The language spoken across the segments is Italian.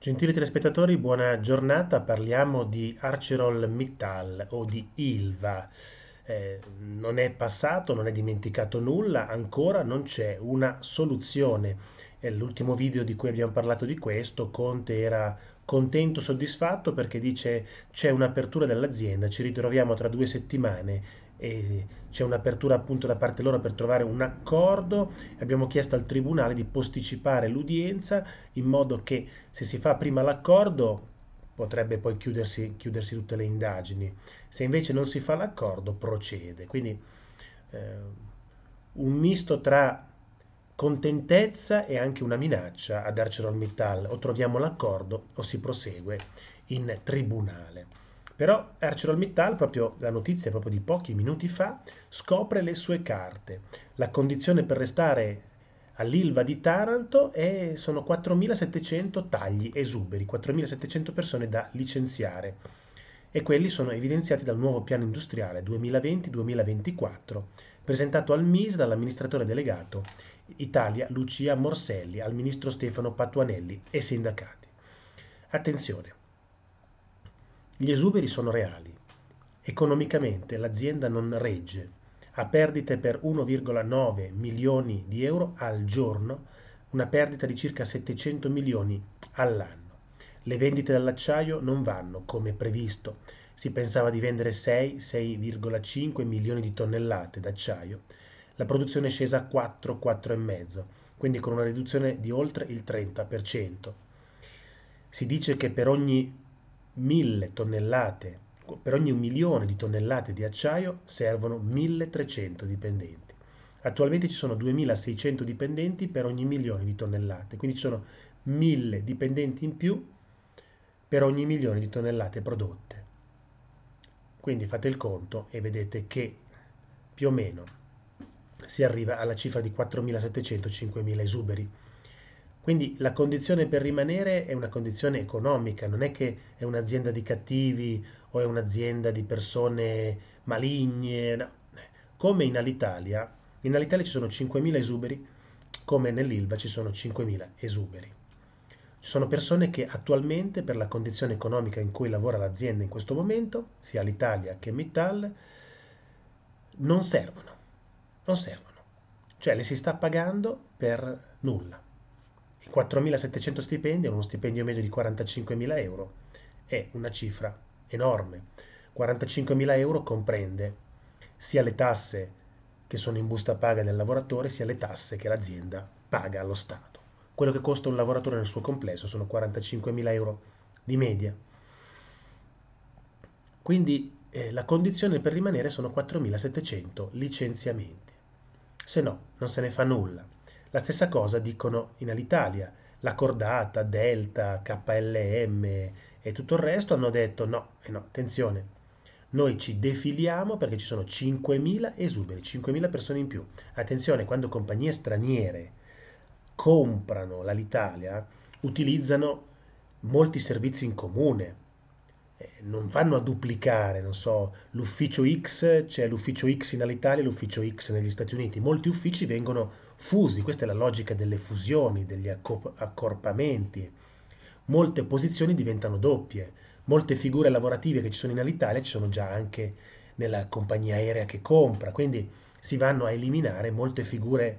Gentili telespettatori, buona giornata. Parliamo di ArcelorMittal o di Ilva. Eh, non è passato, non è dimenticato nulla, ancora non c'è una soluzione. Nell'ultimo eh, video di cui abbiamo parlato di questo, Conte era contento, soddisfatto perché dice c'è un'apertura dell'azienda, ci ritroviamo tra due settimane e c'è un'apertura appunto da parte loro per trovare un accordo. Abbiamo chiesto al Tribunale di posticipare l'udienza in modo che se si fa prima l'accordo potrebbe poi chiudersi, chiudersi tutte le indagini. Se invece non si fa l'accordo procede. Quindi eh, un misto tra contentezza e anche una minaccia ad ArcelorMittal o troviamo l'accordo o si prosegue in tribunale. Però ArcelorMittal, proprio la notizia proprio di pochi minuti fa, scopre le sue carte. La condizione per restare all'Ilva di Taranto è, sono 4.700 tagli esuberi, 4.700 persone da licenziare e quelli sono evidenziati dal nuovo piano industriale 2020-2024 presentato al MIS dall'amministratore delegato Italia Lucia Morselli al ministro Stefano Patuanelli e sindacati. Attenzione, gli esuberi sono reali. Economicamente l'azienda non regge, ha perdite per 1,9 milioni di euro al giorno, una perdita di circa 700 milioni all'anno. Le vendite dall'acciaio non vanno come previsto. Si pensava di vendere 6, 6,5 milioni di tonnellate d'acciaio la produzione è scesa a 4, 4,5, quindi con una riduzione di oltre il 30%. Si dice che per ogni 1000 tonnellate, per ogni un milione di tonnellate di acciaio servono 1300 dipendenti. Attualmente ci sono 2600 dipendenti per ogni milione di tonnellate, quindi ci sono 1000 dipendenti in più per ogni milione di tonnellate prodotte. Quindi fate il conto e vedete che più o meno si arriva alla cifra di 4.700-5.000 esuberi. Quindi la condizione per rimanere è una condizione economica, non è che è un'azienda di cattivi o è un'azienda di persone maligne. No. Come in Alitalia, in Alitalia ci sono 5.000 esuberi, come nell'Ilva ci sono 5.000 esuberi. Ci sono persone che attualmente, per la condizione economica in cui lavora l'azienda in questo momento, sia Alitalia che Mittal, non servono non servono. Cioè le si sta pagando per nulla. I 4.700 stipendi uno stipendio medio di 45.000 euro. È una cifra enorme. 45.000 euro comprende sia le tasse che sono in busta paga del lavoratore, sia le tasse che l'azienda paga allo Stato. Quello che costa un lavoratore nel suo complesso sono 45.000 euro di media. Quindi eh, la condizione per rimanere sono 4.700 licenziamenti se no non se ne fa nulla. La stessa cosa dicono in Alitalia, la cordata, Delta, KLM e tutto il resto hanno detto no, eh no attenzione, noi ci defiliamo perché ci sono 5.000 esuberi, 5.000 persone in più. Attenzione, quando compagnie straniere comprano l'Alitalia, utilizzano molti servizi in comune, eh, non vanno a duplicare, non so, l'ufficio X, c'è l'ufficio X in Italia e l'ufficio X negli Stati Uniti. Molti uffici vengono fusi, questa è la logica delle fusioni, degli accorpamenti. Molte posizioni diventano doppie, molte figure lavorative che ci sono in Alitalia ci sono già anche nella compagnia aerea che compra, quindi si vanno a eliminare molte figure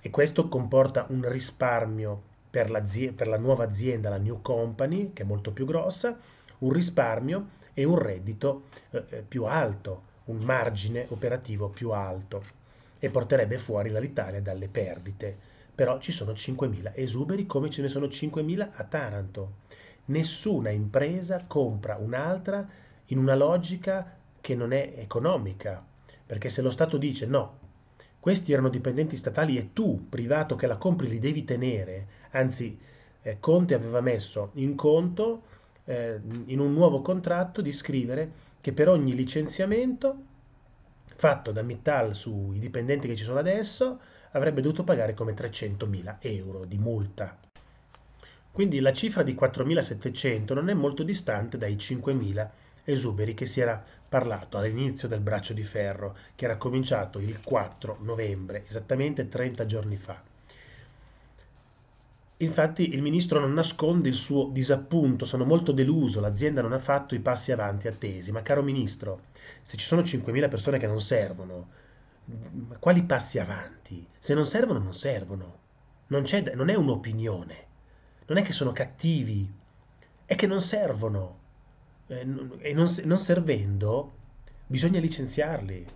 e questo comporta un risparmio per, per la nuova azienda, la new company, che è molto più grossa, un risparmio e un reddito eh, eh, più alto, un margine operativo più alto e porterebbe fuori l'Italia dalle perdite. Però ci sono 5.000 esuberi come ce ne sono 5.000 a Taranto. Nessuna impresa compra un'altra in una logica che non è economica, perché se lo Stato dice no, questi erano dipendenti statali e tu, privato che la compri, li devi tenere, anzi eh, Conte aveva messo in conto eh, in un nuovo contratto di scrivere che per ogni licenziamento fatto da Mittal sui dipendenti che ci sono adesso avrebbe dovuto pagare come 300.000 euro di multa. Quindi la cifra di 4.700 non è molto distante dai 5.000 esuberi che si era parlato all'inizio del braccio di ferro che era cominciato il 4 novembre, esattamente 30 giorni fa. Infatti il ministro non nasconde il suo disappunto, sono molto deluso, l'azienda non ha fatto i passi avanti attesi. Ma caro ministro, se ci sono 5.000 persone che non servono, quali passi avanti? Se non servono, non servono. Non, non è un'opinione. Non è che sono cattivi, è che non servono. Eh, e non, non servendo, bisogna licenziarli.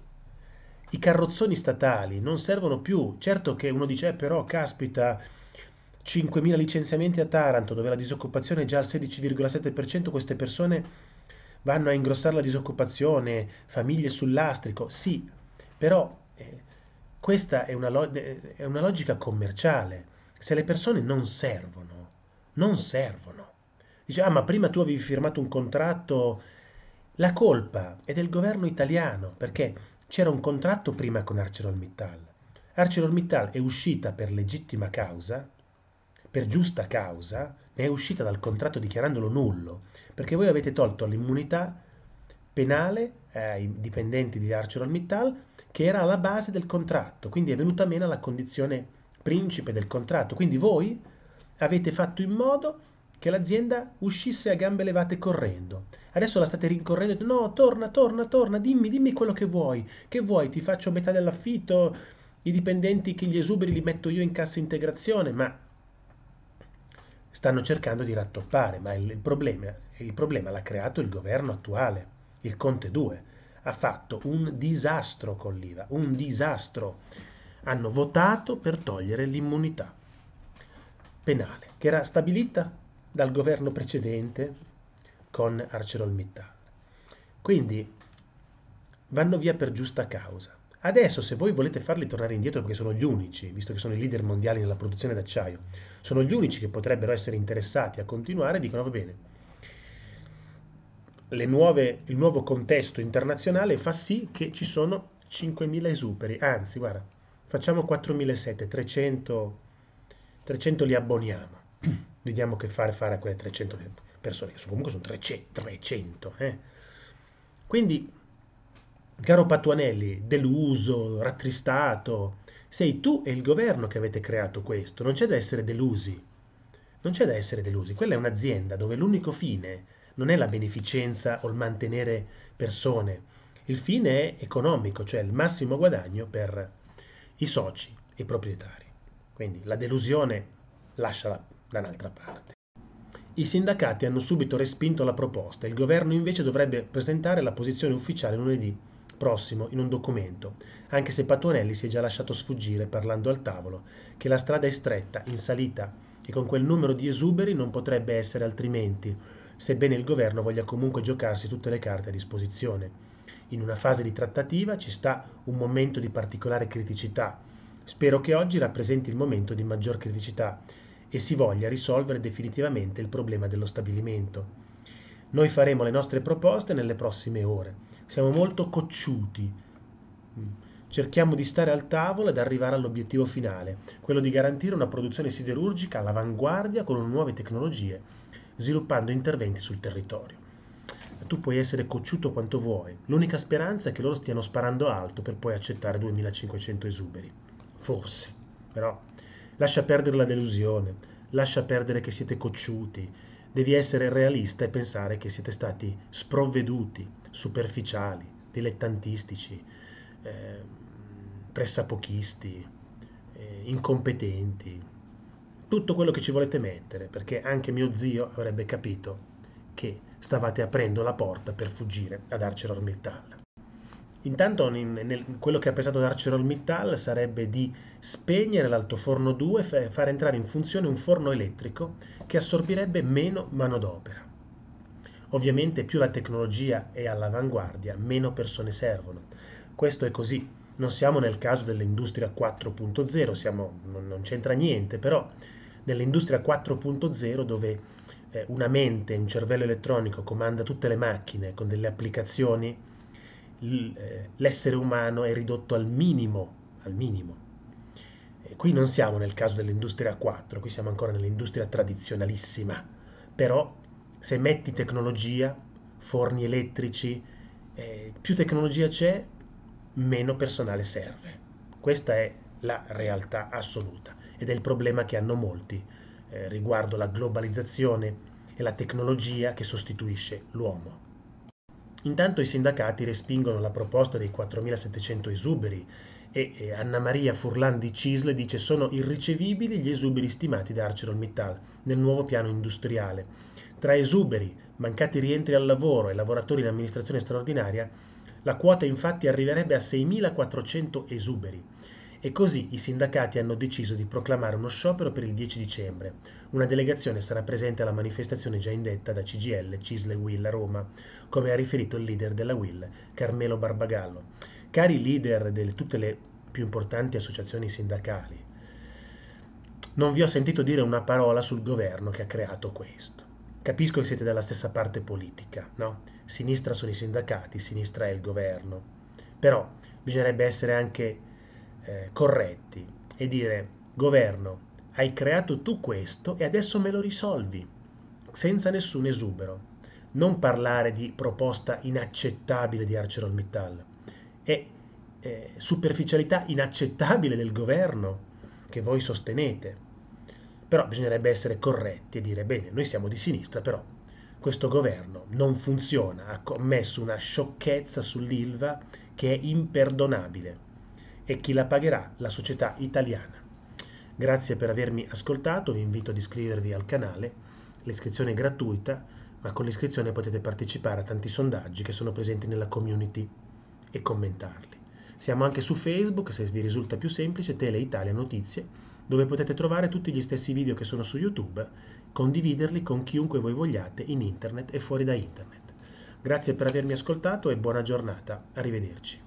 I carrozzoni statali non servono più. Certo che uno dice, eh, però, caspita 5.000 licenziamenti a Taranto, dove la disoccupazione è già al 16,7%, queste persone vanno a ingrossare la disoccupazione, famiglie sull'astrico, sì, però eh, questa è una, log- eh, è una logica commerciale. Se le persone non servono, non servono. Dice, ah ma prima tu avevi firmato un contratto, la colpa è del governo italiano, perché c'era un contratto prima con ArcelorMittal. ArcelorMittal è uscita per legittima causa, per giusta causa, ne è uscita dal contratto dichiarandolo nullo, perché voi avete tolto l'immunità penale eh, ai dipendenti di ArcelorMittal che era alla base del contratto, quindi è venuta meno la condizione principe del contratto. Quindi voi avete fatto in modo che l'azienda uscisse a gambe levate correndo. Adesso la state rincorrendo no, torna, torna, torna, dimmi, dimmi quello che vuoi. Che vuoi? Ti faccio metà dell'affitto, i dipendenti che gli esuberi li metto io in cassa integrazione, ma stanno cercando di rattoppare, ma il, problema, il problema l'ha creato il governo attuale, il Conte 2. Ha fatto un disastro con l'IVA, un disastro. Hanno votato per togliere l'immunità penale, che era stabilita dal governo precedente con ArcelorMittal. Quindi vanno via per giusta causa. Adesso, se voi volete farli tornare indietro, perché sono gli unici, visto che sono i leader mondiali nella produzione d'acciaio, sono gli unici che potrebbero essere interessati a continuare, dicono va bene. Nuove, il nuovo contesto internazionale fa sì che ci sono 5.000 esuperi, anzi, guarda, facciamo 4.700, 300, 300 li abboniamo. Vediamo che fare fare a quelle 300 persone, comunque sono 300, 300 eh. Quindi Caro Patuanelli, deluso, rattristato, sei tu e il governo che avete creato questo, non c'è da essere delusi. Non c'è da essere delusi, quella è un'azienda dove l'unico fine non è la beneficenza o il mantenere persone, il fine è economico, cioè il massimo guadagno per i soci e i proprietari. Quindi la delusione lasciala da un'altra parte. I sindacati hanno subito respinto la proposta, il governo invece dovrebbe presentare la posizione ufficiale lunedì prossimo in un documento, anche se Patuanelli si è già lasciato sfuggire parlando al tavolo che la strada è stretta, in salita, e con quel numero di esuberi non potrebbe essere altrimenti, sebbene il governo voglia comunque giocarsi tutte le carte a disposizione. In una fase di trattativa ci sta un momento di particolare criticità. Spero che oggi rappresenti il momento di maggior criticità e si voglia risolvere definitivamente il problema dello stabilimento. Noi faremo le nostre proposte nelle prossime ore. Siamo molto cocciuti. Cerchiamo di stare al tavolo ed arrivare all'obiettivo finale, quello di garantire una produzione siderurgica all'avanguardia con nuove tecnologie, sviluppando interventi sul territorio. Tu puoi essere cocciuto quanto vuoi, l'unica speranza è che loro stiano sparando alto per poi accettare 2500 esuberi. Forse, però lascia perdere la delusione, lascia perdere che siete cocciuti, devi essere realista e pensare che siete stati sprovveduti, superficiali, dilettantistici, eh, pressapochisti, eh, incompetenti, tutto quello che ci volete mettere, perché anche mio zio avrebbe capito che stavate aprendo la porta per fuggire ad ArcelorMittal. Intanto in, nel, quello che ha pensato ArcelorMittal sarebbe di spegnere l'altoforno 2 e fa, far entrare in funzione un forno elettrico che assorbirebbe meno manodopera. Ovviamente più la tecnologia è all'avanguardia, meno persone servono. Questo è così. Non siamo nel caso dell'industria 4.0, siamo, non, non c'entra niente, però nell'industria 4.0 dove eh, una mente, un cervello elettronico comanda tutte le macchine con delle applicazioni eh, l'essere umano è ridotto al minimo, al minimo. qui non siamo nel caso dell'industria 4, qui siamo ancora nell'industria tradizionalissima, però se metti tecnologia, forni elettrici, eh, più tecnologia c'è, meno personale serve. Questa è la realtà assoluta ed è il problema che hanno molti eh, riguardo la globalizzazione e la tecnologia che sostituisce l'uomo. Intanto i sindacati respingono la proposta dei 4.700 esuberi e Anna Maria Furlan di Cisle dice sono irricevibili gli esuberi stimati da ArcelorMittal nel nuovo piano industriale. Tra esuberi, mancati rientri al lavoro e lavoratori in amministrazione straordinaria, la quota infatti arriverebbe a 6.400 esuberi. E così i sindacati hanno deciso di proclamare uno sciopero per il 10 dicembre. Una delegazione sarà presente alla manifestazione già indetta da CGL Cisle Will a Roma, come ha riferito il leader della Will, Carmelo Barbagallo. Cari leader delle tutte le più importanti associazioni sindacali, non vi ho sentito dire una parola sul governo che ha creato questo. Capisco che siete dalla stessa parte politica, no? Sinistra sono i sindacati, sinistra è il governo. Però bisognerebbe essere anche eh, corretti e dire governo, hai creato tu questo e adesso me lo risolvi, senza nessun esubero. Non parlare di proposta inaccettabile di ArcelorMittal e eh, superficialità inaccettabile del governo che voi sostenete. Però bisognerebbe essere corretti e dire bene, noi siamo di sinistra, però questo governo non funziona, ha commesso una sciocchezza sull'ILVA che è imperdonabile e chi la pagherà? La società italiana. Grazie per avermi ascoltato, vi invito ad iscrivervi al canale, l'iscrizione è gratuita, ma con l'iscrizione potete partecipare a tanti sondaggi che sono presenti nella community e commentarli. Siamo anche su Facebook, se vi risulta più semplice, Tele Italia Notizie, dove potete trovare tutti gli stessi video che sono su YouTube, condividerli con chiunque voi vogliate in internet e fuori da internet. Grazie per avermi ascoltato e buona giornata. Arrivederci.